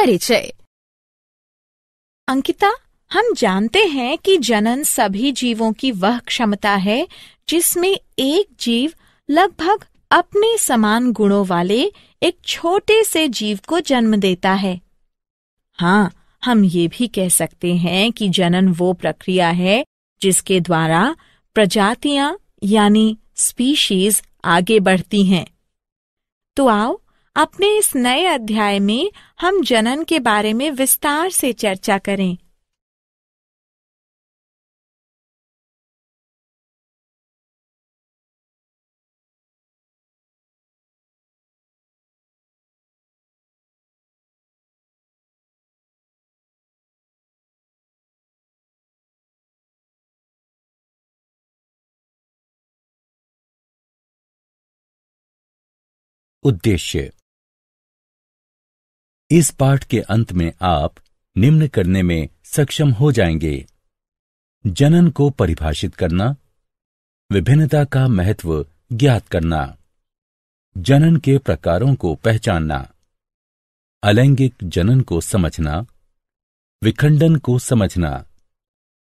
परिचय अंकिता हम जानते हैं कि जनन सभी जीवों की वह क्षमता है जिसमें एक जीव लगभग अपने समान गुणों वाले एक छोटे से जीव को जन्म देता है हाँ हम ये भी कह सकते हैं कि जनन वो प्रक्रिया है जिसके द्वारा प्रजातियां यानी स्पीशीज आगे बढ़ती हैं तो आओ अपने इस नए अध्याय में हम जनन के बारे में विस्तार से चर्चा करें उद्देश्य इस पाठ के अंत में आप निम्न करने में सक्षम हो जाएंगे जनन को परिभाषित करना विभिन्नता का महत्व ज्ञात करना जनन के प्रकारों को पहचानना अलैंगिक जनन को समझना विखंडन को समझना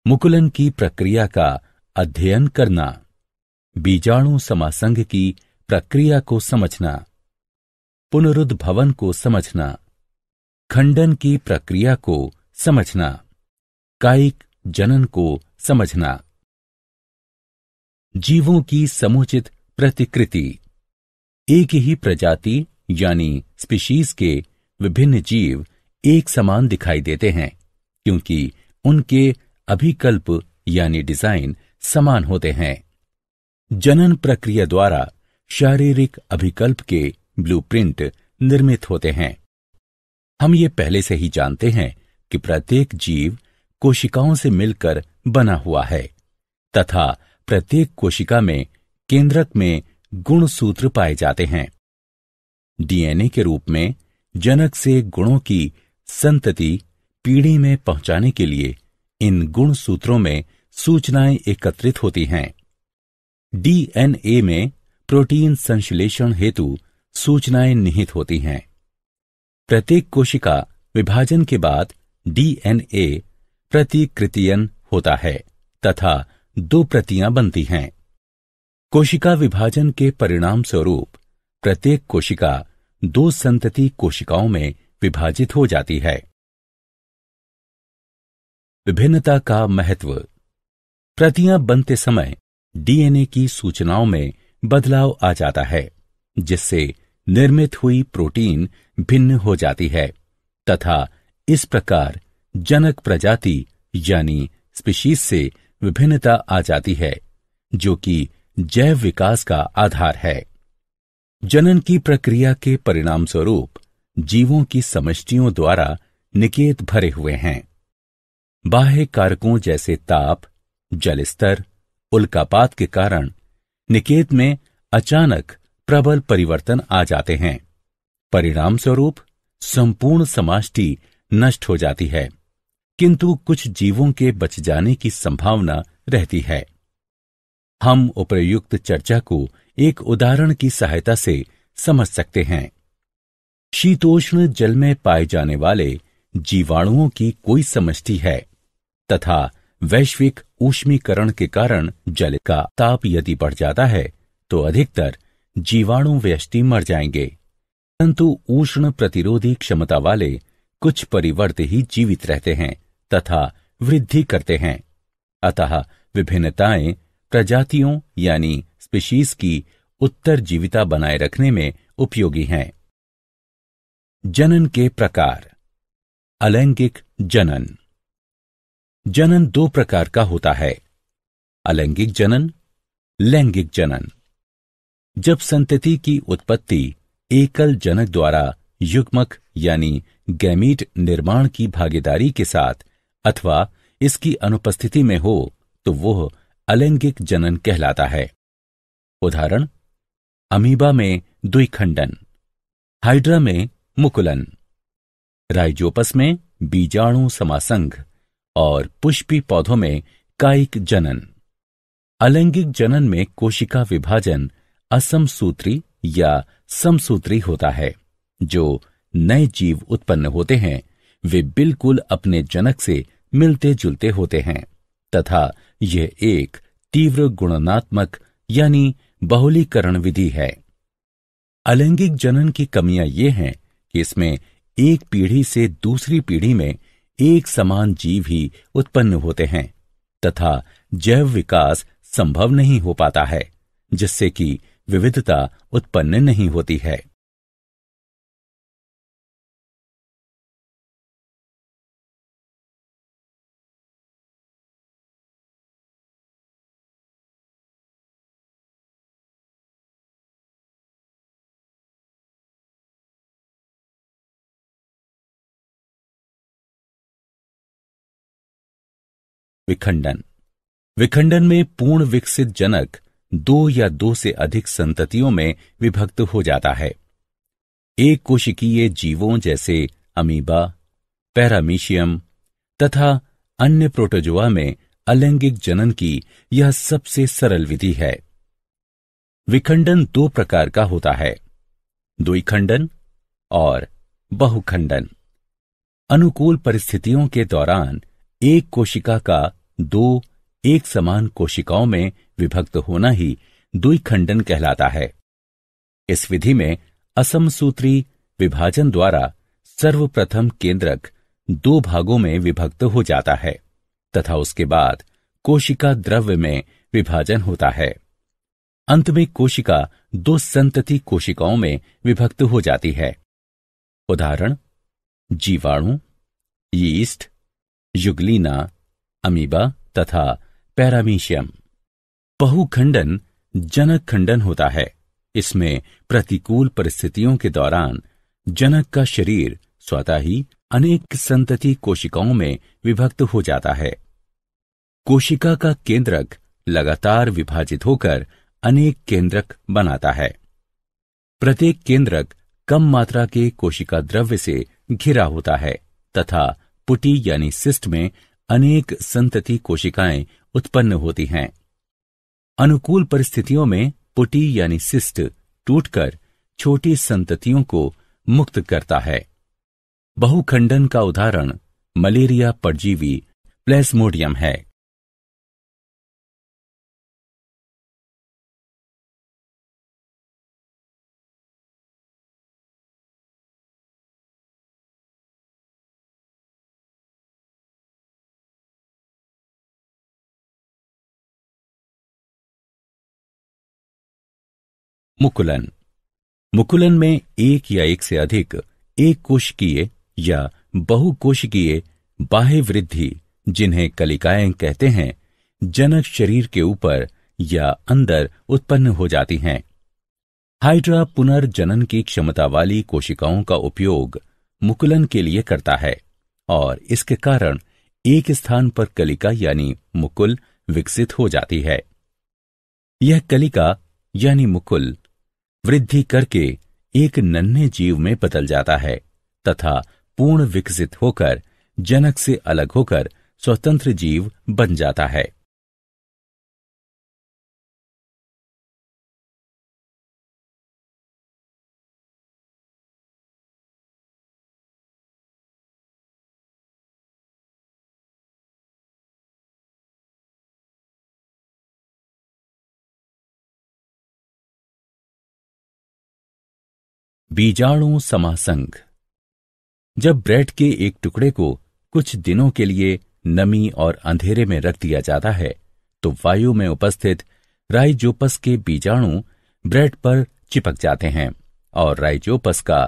मुकुलन की प्रक्रिया का अध्ययन करना बीजाणु समासंग की प्रक्रिया को समझना पुनरुद्भवन को समझना खंडन की प्रक्रिया को समझना कायिक जनन को समझना जीवों की समुचित प्रतिकृति एक ही प्रजाति यानी स्पीशीज के विभिन्न जीव एक समान दिखाई देते हैं क्योंकि उनके अभिकल्प यानी डिजाइन समान होते हैं जनन प्रक्रिया द्वारा शारीरिक अभिकल्प के ब्लूप्रिंट निर्मित होते हैं हम ये पहले से ही जानते हैं कि प्रत्येक जीव कोशिकाओं से मिलकर बना हुआ है तथा प्रत्येक कोशिका में केंद्रक में गुण सूत्र पाए जाते हैं डीएनए के रूप में जनक से गुणों की संतति पीढ़ी में पहुंचाने के लिए इन गुण सूत्रों में सूचनाएं एकत्रित होती हैं डीएनए में प्रोटीन संश्लेषण हेतु सूचनाएं निहित होती हैं प्रत्येक कोशिका विभाजन के बाद डीएनए प्रतिकृतियन होता है तथा दो प्रतियां बनती हैं कोशिका विभाजन के परिणाम स्वरूप प्रत्येक कोशिका दो संतति कोशिकाओं में विभाजित हो जाती है विभिन्नता का महत्व प्रतियां बनते समय डीएनए की सूचनाओं में बदलाव आ जाता है जिससे निर्मित हुई प्रोटीन भिन्न हो जाती है तथा इस प्रकार जनक प्रजाति यानी स्पीशीज से विभिन्नता आ जाती है जो कि जैव विकास का आधार है जनन की प्रक्रिया के परिणाम स्वरूप जीवों की समष्टियों द्वारा निकेत भरे हुए हैं बाह्य कारकों जैसे ताप जलस्तर उल्कापात के कारण निकेत में अचानक प्रबल परिवर्तन आ जाते हैं परिणाम स्वरूप संपूर्ण समाष्टि नष्ट हो जाती है किंतु कुछ जीवों के बच जाने की संभावना रहती है हम उपयुक्त चर्चा को एक उदाहरण की सहायता से समझ सकते हैं शीतोष्ण जल में पाए जाने वाले जीवाणुओं की कोई समष्टि है तथा वैश्विक ऊष्मीकरण के कारण जल का ताप यदि बढ़ जाता है तो अधिकतर जीवाणु व्यष्टि मर जाएंगे परंतु उष्ण प्रतिरोधी क्षमता वाले कुछ परिवर्त ही जीवित रहते हैं तथा वृद्धि करते हैं अतः विभिन्नताएं प्रजातियों यानी स्पीशीज की उत्तर जीविता बनाए रखने में उपयोगी हैं जनन के प्रकार अलैंगिक जनन जनन दो प्रकार का होता है अलैंगिक जनन लैंगिक जनन जब संतति की उत्पत्ति एकल जनक द्वारा युग्मक यानी गैमीट निर्माण की भागीदारी के साथ अथवा इसकी अनुपस्थिति में हो तो वह अलैंगिक जनन कहलाता है उदाहरण अमीबा में द्विखंडन हाइड्रा में मुकुलन राइजोपस में बीजाणु समासंघ और पुष्पी पौधों में कायिक जनन अलैंगिक जनन में कोशिका विभाजन असम सूत्री या समसूत्री होता है जो नए जीव उत्पन्न होते हैं वे बिल्कुल अपने जनक से मिलते जुलते होते हैं तथा यह एक तीव्र गुणनात्मक यानी बहुलीकरण विधि है अलैंगिक जनन की कमियां ये हैं कि इसमें एक पीढ़ी से दूसरी पीढ़ी में एक समान जीव ही उत्पन्न होते हैं तथा जैव विकास संभव नहीं हो पाता है जिससे कि विविधता उत्पन्न नहीं होती है विखंडन विखंडन में पूर्ण विकसित जनक दो या दो से अधिक संततियों में विभक्त हो जाता है एक कोशिकीय जीवों जैसे अमीबा पैरामीशियम तथा अन्य प्रोटोजोआ में अलैंगिक जनन की यह सबसे सरल विधि है विखंडन दो प्रकार का होता है द्विखंडन और बहुखंडन अनुकूल परिस्थितियों के दौरान एक कोशिका का दो एक समान कोशिकाओं में विभक्त होना ही द्विखंडन कहलाता है इस विधि में असम सूत्री विभाजन द्वारा सर्वप्रथम केंद्रक दो भागों में विभक्त हो जाता है तथा उसके बाद कोशिका द्रव्य में विभाजन होता है अंत में कोशिका दो संतति कोशिकाओं में विभक्त हो जाती है उदाहरण जीवाणु यीस्ट युगलीना अमीबा तथा पैरामीशियम बहुखंडन जनक खंडन होता है इसमें प्रतिकूल परिस्थितियों के दौरान जनक का शरीर स्वतः ही अनेक संतति कोशिकाओं में विभक्त हो जाता है कोशिका का केंद्रक लगातार विभाजित होकर अनेक केंद्रक बनाता है प्रत्येक केंद्रक कम मात्रा के कोशिका द्रव्य से घिरा होता है तथा पुटी यानी सिस्ट में अनेक संतति कोशिकाएं उत्पन्न होती हैं अनुकूल परिस्थितियों में पुटी यानी सिस्ट टूटकर छोटी संततियों को मुक्त करता है बहुखंडन का उदाहरण मलेरिया परजीवी प्लेस्मोडियम है मुकुलन मुकुलन में एक या एक से अधिक एक कोशिकीय या बहुकोशिकीय बाह्य वृद्धि जिन्हें कलिकाएं कहते हैं जनक शरीर के ऊपर या अंदर उत्पन्न हो जाती हैं हाइड्रा पुनर्जनन की क्षमता वाली कोशिकाओं का उपयोग मुकुलन के लिए करता है और इसके कारण एक स्थान पर कलिका यानी मुकुल विकसित हो जाती है यह कलिका यानी मुकुल वृद्धि करके एक नन्हे जीव में बदल जाता है तथा पूर्ण विकसित होकर जनक से अलग होकर स्वतंत्र जीव बन जाता है बीजाणु समासंग जब ब्रेड के एक टुकड़े को कुछ दिनों के लिए नमी और अंधेरे में रख दिया जाता है तो वायु में उपस्थित राइजोपस के बीजाणु ब्रेड पर चिपक जाते हैं और राइजोपस का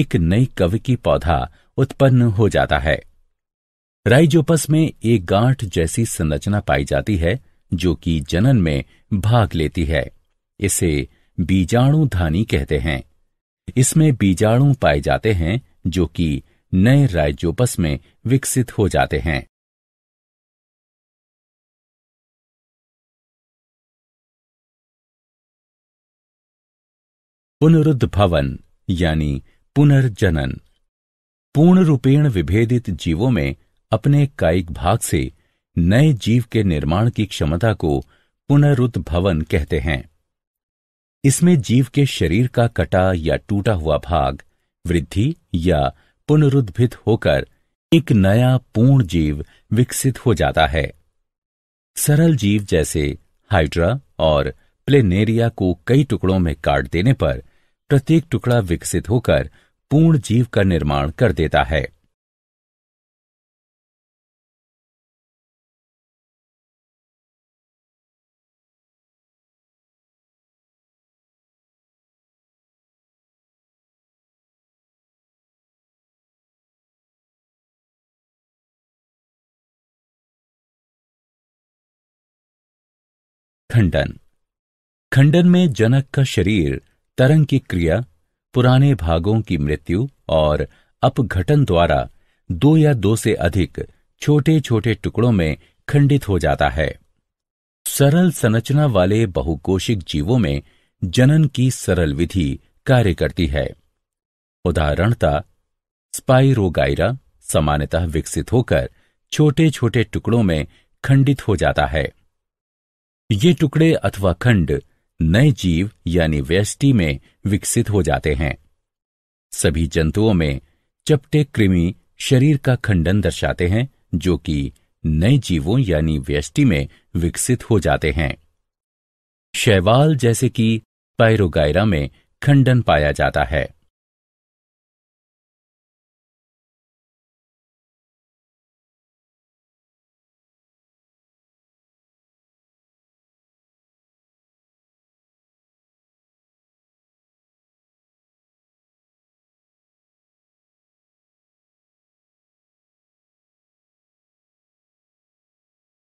एक नई कवि की पौधा उत्पन्न हो जाता है राइजोपस में एक गांठ जैसी संरचना पाई जाती है जो कि जनन में भाग लेती है इसे बीजाणुधानी कहते हैं इसमें बीजाणु पाए जाते हैं जो कि नए राइजोपस में विकसित हो जाते हैं पुनरुद्ध भवन यानी पुनर्जनन पूर्ण रूपेण विभेदित जीवों में अपने कायिक भाग से नए जीव के निर्माण की क्षमता को पुनरुद्ध भवन कहते हैं इसमें जीव के शरीर का कटा या टूटा हुआ भाग वृद्धि या पुनरुद्भित होकर एक नया पूर्ण जीव विकसित हो जाता है सरल जीव जैसे हाइड्रा और प्लेनेरिया को कई टुकड़ों में काट देने पर प्रत्येक टुकड़ा विकसित होकर पूर्ण जीव का निर्माण कर देता है खंडन खंडन में जनक का शरीर तरंग की क्रिया पुराने भागों की मृत्यु और अपघटन द्वारा दो या दो से अधिक छोटे छोटे टुकड़ों में खंडित हो जाता है सरल संरचना वाले बहुकोशिक जीवों में जनन की सरल विधि कार्य करती है उदाहरणता स्पाइरोगाइरा सामान्यतः विकसित होकर छोटे छोटे टुकड़ों में खंडित हो जाता है ये टुकड़े अथवा खंड नए जीव यानी व्यष्टि में विकसित हो जाते हैं सभी जंतुओं में चपटे कृमि शरीर का खंडन दर्शाते हैं जो कि नए जीवों यानी व्यष्टि में विकसित हो जाते हैं शैवाल जैसे कि पायरोगायरा में खंडन पाया जाता है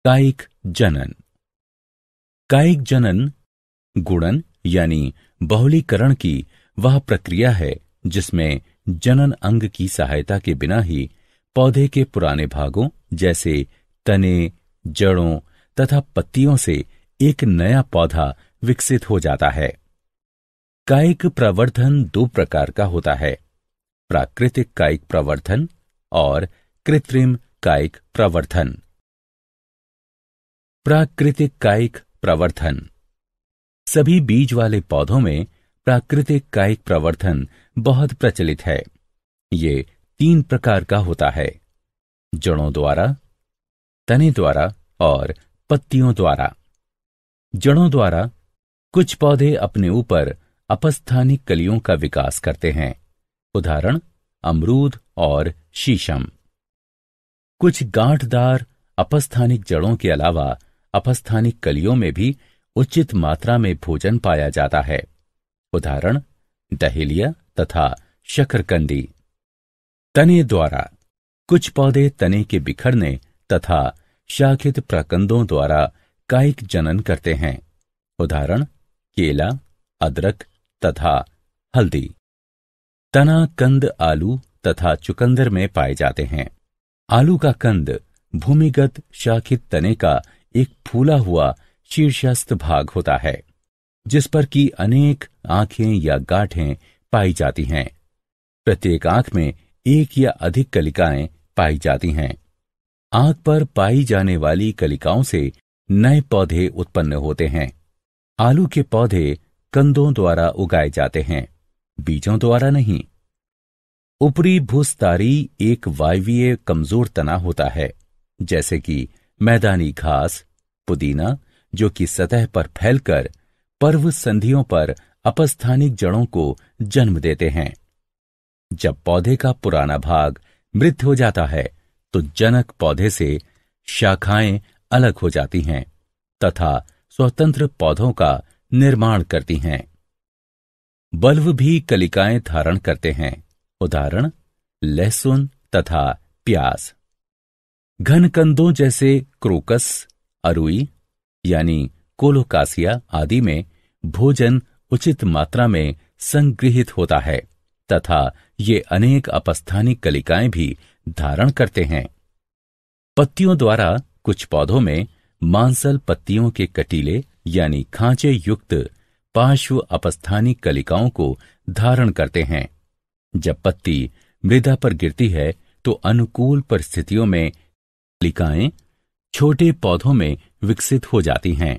कायिक जनन कायिक जनन गुणन यानी बहुलीकरण की वह प्रक्रिया है जिसमें जनन अंग की सहायता के बिना ही पौधे के पुराने भागों जैसे तने जड़ों तथा पत्तियों से एक नया पौधा विकसित हो जाता है कायिक प्रवर्धन दो प्रकार का होता है प्राकृतिक कायिक प्रवर्धन और कृत्रिम कायिक प्रवर्धन प्राकृतिक कायिक प्रवर्धन सभी बीज वाले पौधों में प्राकृतिक कायिक प्रवर्धन बहुत प्रचलित है ये तीन प्रकार का होता है जड़ों द्वारा तने द्वारा और पत्तियों द्वारा जड़ों द्वारा कुछ पौधे अपने ऊपर अपस्थानिक कलियों का विकास करते हैं उदाहरण अमरूद और शीशम कुछ गांठदार अपस्थानिक जड़ों के अलावा अपस्थानिक कलियों में भी उचित मात्रा में भोजन पाया जाता है उदाहरण डहेलिया तथा शकरकंदी तने द्वारा कुछ पौधे तने के बिखरने तथा शाखित प्रकंदों द्वारा कायिक जनन करते हैं उदाहरण केला अदरक तथा हल्दी तना कंद आलू तथा चुकंदर में पाए जाते हैं आलू का कंद भूमिगत शाखित तने का एक फूला हुआ शीर्षस्थ भाग होता है जिस पर की अनेक आंखें या गांठें पाई जाती हैं प्रत्येक आंख में एक या अधिक कलिकाएं पाई जाती हैं आंख पर पाई जाने वाली कलिकाओं से नए पौधे उत्पन्न होते हैं आलू के पौधे कंदों द्वारा उगाए जाते हैं बीजों द्वारा नहीं ऊपरी भूस्तारी एक वायवीय कमजोर तना होता है जैसे कि मैदानी घास पुदीना जो कि सतह पर फैलकर पर्व संधियों पर अपस्थानिक जड़ों को जन्म देते हैं जब पौधे का पुराना भाग मृत हो जाता है तो जनक पौधे से शाखाएं अलग हो जाती हैं तथा स्वतंत्र पौधों का निर्माण करती हैं बल्ब भी कलिकाएं धारण करते हैं उदाहरण लहसुन तथा प्याज घनकंदों जैसे क्रोकस अरुई यानी कोलोकासिया आदि में भोजन उचित मात्रा में संग्रहित होता है तथा ये अनेक अपस्थानी कलिकाएं भी धारण करते हैं पत्तियों द्वारा कुछ पौधों में मांसल पत्तियों के कटीले यानी खांचे युक्त पार्श्व अपस्थानी कलिकाओं को धारण करते हैं जब पत्ती मृदा पर गिरती है तो अनुकूल परिस्थितियों में कलिकाएं छोटे पौधों में विकसित हो जाती हैं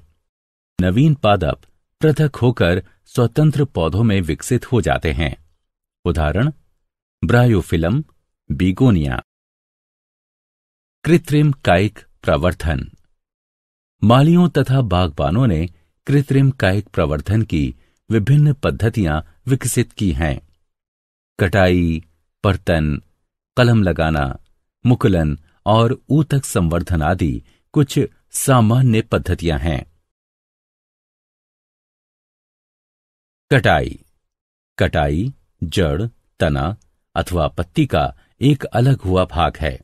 नवीन पादप पृथक होकर स्वतंत्र पौधों में विकसित हो जाते हैं उदाहरण ब्रायोफिलम बीगोनिया कृत्रिम कायिक प्रवर्धन मालियों तथा बागबानों ने कृत्रिम कायिक प्रवर्धन की विभिन्न पद्धतियां विकसित की हैं कटाई परतन कलम लगाना मुकुलन और ऊतक संवर्धन आदि कुछ सामान्य पद्धतियां हैं कटाई कटाई जड़ तना अथवा पत्ती का एक अलग हुआ भाग है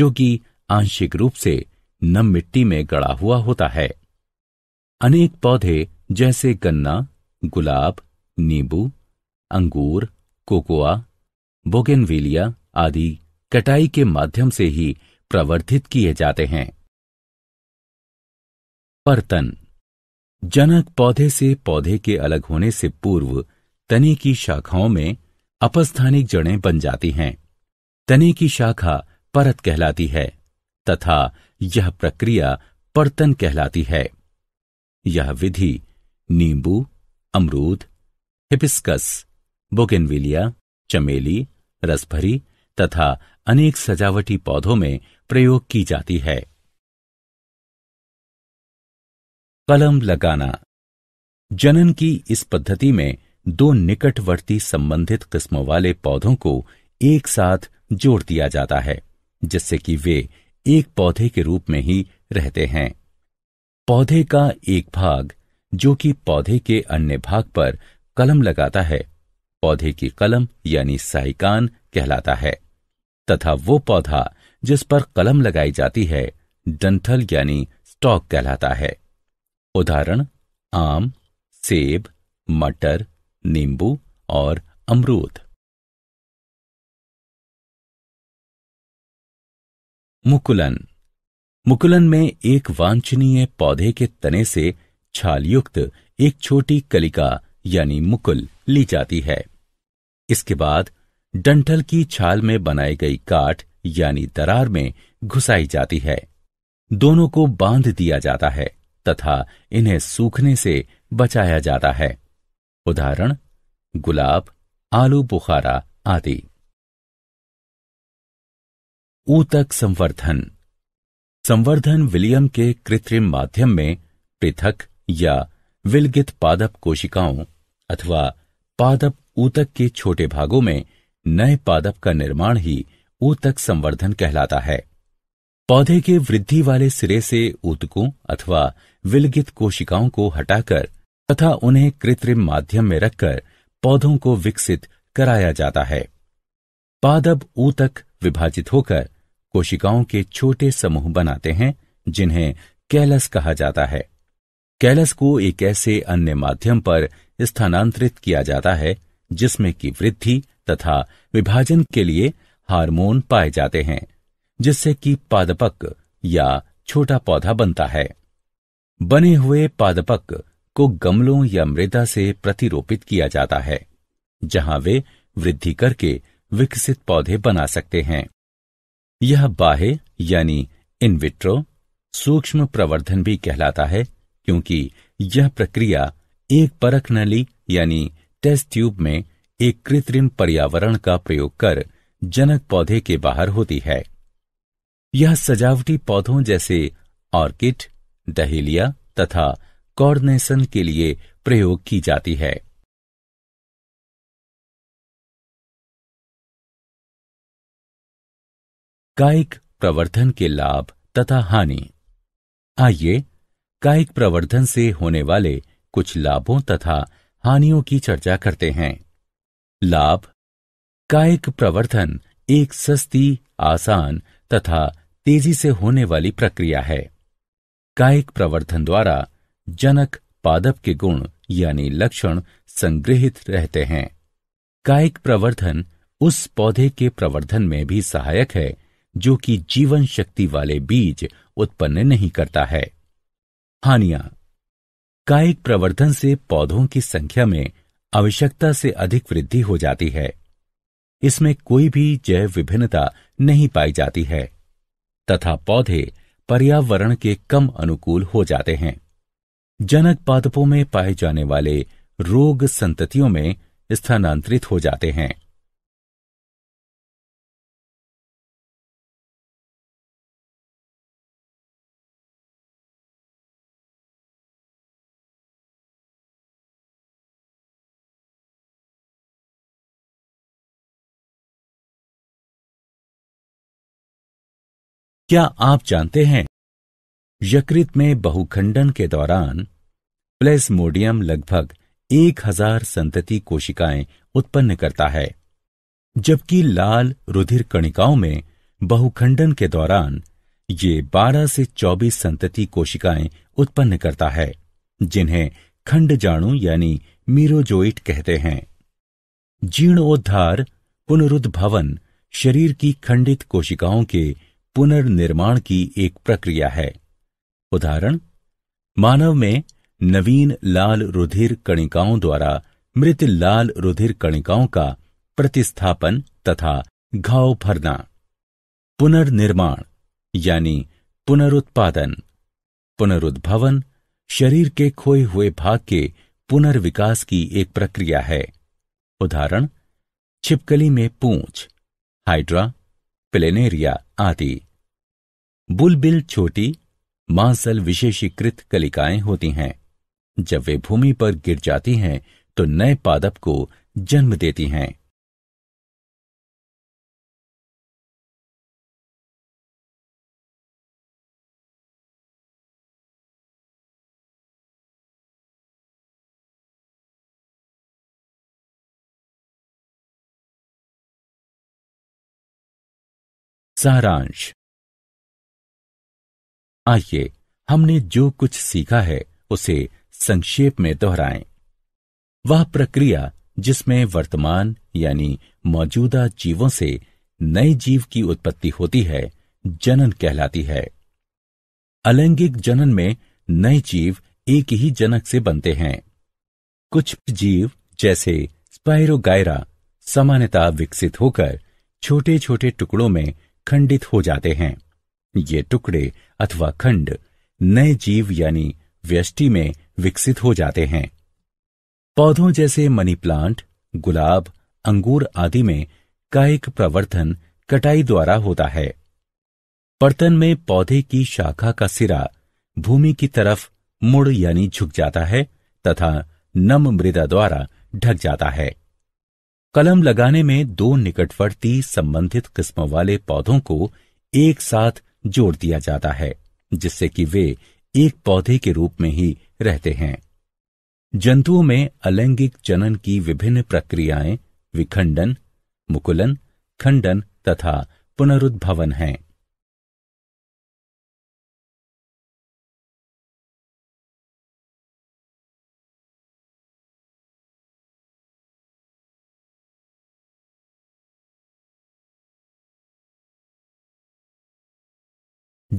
जो कि आंशिक रूप से नम मिट्टी में गड़ा हुआ होता है अनेक पौधे जैसे गन्ना गुलाब नींबू अंगूर कोकोआ बोगेनविलिया आदि कटाई के माध्यम से ही प्रवर्धित किए जाते हैं परतन जनक पौधे से पौधे के अलग होने से पूर्व तने की शाखाओं में अपस्थानिक जड़ें बन जाती हैं तने की शाखा परत कहलाती है तथा यह प्रक्रिया परतन कहलाती है यह विधि नींबू अमरूद हिपिस्कस बोगेनविलिया चमेली रसभरी तथा अनेक सजावटी पौधों में प्रयोग की जाती है कलम लगाना जनन की इस पद्धति में दो निकटवर्ती संबंधित किस्मों वाले पौधों को एक साथ जोड़ दिया जाता है जिससे कि वे एक पौधे के रूप में ही रहते हैं पौधे का एक भाग जो कि पौधे के अन्य भाग पर कलम लगाता है पौधे की कलम यानी साइकान कहलाता है तथा वो पौधा जिस पर कलम लगाई जाती है डंठल यानी स्टॉक कहलाता है उदाहरण आम सेब मटर नींबू और अमरूद मुकुलन मुकुलन में एक वांछनीय पौधे के तने से छालयुक्त एक छोटी कलिका यानी मुकुल ली जाती है इसके बाद डंठल की छाल में बनाई गई काट यानी दरार में घुसाई जाती है दोनों को बांध दिया जाता है तथा इन्हें सूखने से बचाया जाता है उदाहरण गुलाब आलू बुखारा आदि ऊतक संवर्धन संवर्धन विलियम के कृत्रिम माध्यम में पृथक या विलगित पादप कोशिकाओं अथवा पादप ऊतक के छोटे भागों में नए पादप का निर्माण ही ऊतक संवर्धन कहलाता है पौधे के वृद्धि वाले सिरे से ऊतकों अथवा विलगित कोशिकाओं को हटाकर तथा उन्हें कृत्रिम माध्यम में रखकर पौधों को विकसित कराया जाता है पादप ऊतक विभाजित होकर कोशिकाओं के छोटे समूह बनाते हैं जिन्हें कैलस कहा जाता है कैलस को एक ऐसे अन्य माध्यम पर स्थानांतरित किया जाता है जिसमें की वृद्धि तथा विभाजन के लिए हार्मोन पाए जाते हैं जिससे कि पादपक या छोटा पौधा बनता है बने हुए पादपक को गमलों या मृदा से प्रतिरोपित किया जाता है जहां वे वृद्धि करके विकसित पौधे बना सकते हैं यह बाहे यानी इनविट्रो सूक्ष्म प्रवर्धन भी कहलाता है क्योंकि यह प्रक्रिया एक परख नली यानी टेस्ट ट्यूब में एक कृत्रिम पर्यावरण का प्रयोग कर जनक पौधे के बाहर होती है यह सजावटी पौधों जैसे ऑर्किड डहेलिया तथा कॉर्डनेशन के लिए प्रयोग की जाती है कायिक प्रवर्धन के लाभ तथा हानि आइए कायिक प्रवर्धन से होने वाले कुछ लाभों तथा हानियों की चर्चा करते हैं लाभ कायिक प्रवर्धन एक सस्ती आसान तथा तेजी से होने वाली प्रक्रिया है कायिक प्रवर्धन द्वारा जनक पादप के गुण यानी लक्षण संग्रहित रहते हैं कायिक प्रवर्धन उस पौधे के प्रवर्धन में भी सहायक है जो कि जीवन शक्ति वाले बीज उत्पन्न नहीं करता है हानिया कायिक प्रवर्धन से पौधों की संख्या में आवश्यकता से अधिक वृद्धि हो जाती है इसमें कोई भी जैव विभिन्नता नहीं पाई जाती है तथा पौधे पर्यावरण के कम अनुकूल हो जाते हैं जनक पादपों में पाए जाने वाले रोग संततियों में स्थानांतरित हो जाते हैं क्या आप जानते हैं यकृत में बहुखंडन के दौरान प्लेसमोडियम लगभग एक हजार संतति कोशिकाएं उत्पन्न करता है जबकि लाल रुधिर कणिकाओं में बहुखंडन के दौरान ये 12 से 24 संतति कोशिकाएं उत्पन्न करता है जिन्हें खंड जाणु यानी मीरोजोइट कहते हैं जीर्णोद्धार पुनरुद्भवन शरीर की खंडित कोशिकाओं के पुनर्निर्माण की एक प्रक्रिया है उदाहरण मानव में नवीन लाल रुधिर कणिकाओं द्वारा मृत लाल रुधिर कणिकाओं का प्रतिस्थापन तथा घाव भरना पुनर्निर्माण यानी पुनरुत्पादन पुनरुद्भवन शरीर के खोए हुए भाग के पुनर्विकास की एक प्रक्रिया है उदाहरण छिपकली में पूंछ हाइड्रा प्लेनेरिया आदि बुलबिल छोटी मांसल विशेषीकृत कलिकाएं होती हैं जब वे भूमि पर गिर जाती हैं तो नए पादप को जन्म देती हैं सारांश आइए हमने जो कुछ सीखा है उसे संक्षेप में दोहराएं। वह प्रक्रिया जिसमें वर्तमान यानी मौजूदा जीवों से नए जीव की उत्पत्ति होती है जनन कहलाती है अलैंगिक जनन में नए जीव एक ही जनक से बनते हैं कुछ जीव जैसे स्पाइरोगायरा सामान्यता विकसित होकर छोटे छोटे टुकड़ों में खंडित हो जाते हैं ये टुकड़े अथवा खंड नए जीव यानी व्यष्टि में विकसित हो जाते हैं पौधों जैसे मनी प्लांट गुलाब अंगूर आदि में कायिक प्रवर्धन कटाई द्वारा होता है बर्तन में पौधे की शाखा का सिरा भूमि की तरफ मुड़ यानी झुक जाता है तथा नम मृदा द्वारा ढक जाता है कलम लगाने में दो निकटवर्ती संबंधित किस्मों वाले पौधों को एक साथ जोड़ दिया जाता है जिससे कि वे एक पौधे के रूप में ही रहते हैं जंतुओं में अलैंगिक जनन की विभिन्न प्रक्रियाएं विखंडन मुकुलन खंडन तथा पुनरुद्भवन हैं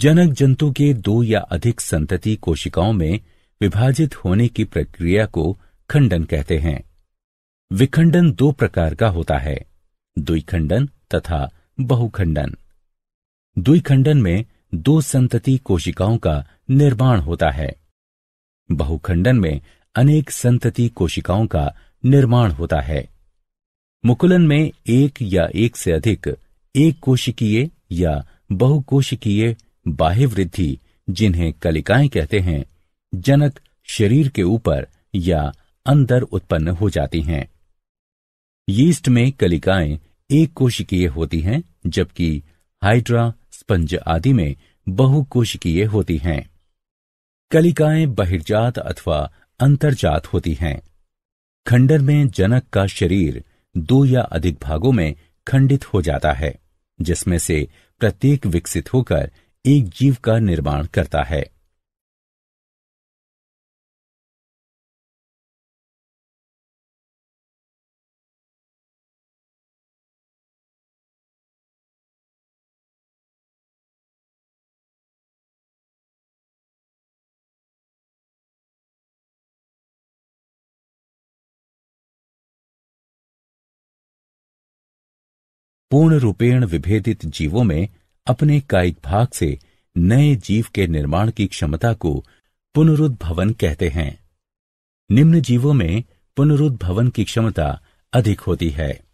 जनक जंतु के दो या अधिक संतति कोशिकाओं में विभाजित होने की प्रक्रिया को खंडन कहते हैं विखंडन दो प्रकार का होता है द्विखंडन तथा बहुखंडन द्विखंडन में दो संतति कोशिकाओं का निर्माण होता है बहुखंडन में अनेक संतति कोशिकाओं का निर्माण होता है मुकुलन में एक या एक से अधिक एक कोशिकीय या बहुकोशिकीय बाह्य वृद्धि जिन्हें कलिकाएं कहते हैं जनक शरीर के ऊपर या अंदर उत्पन्न हो जाती हैं यीस्ट में कलिकाएं एक कोशिकीय होती हैं जबकि हाइड्रा स्पंज आदि में बहु कोशिकीय होती हैं कलिकाएं बहिर्जात अथवा अंतर्जात होती हैं खंडन में जनक का शरीर दो या अधिक भागों में खंडित हो जाता है जिसमें से प्रत्येक विकसित होकर एक जीव का निर्माण करता है पूर्ण रूपेण विभेदित जीवों में अपने कायिक भाग से नए जीव के निर्माण की क्षमता को पुनरुद्भवन कहते हैं निम्न जीवों में पुनरुद्भवन की क्षमता अधिक होती है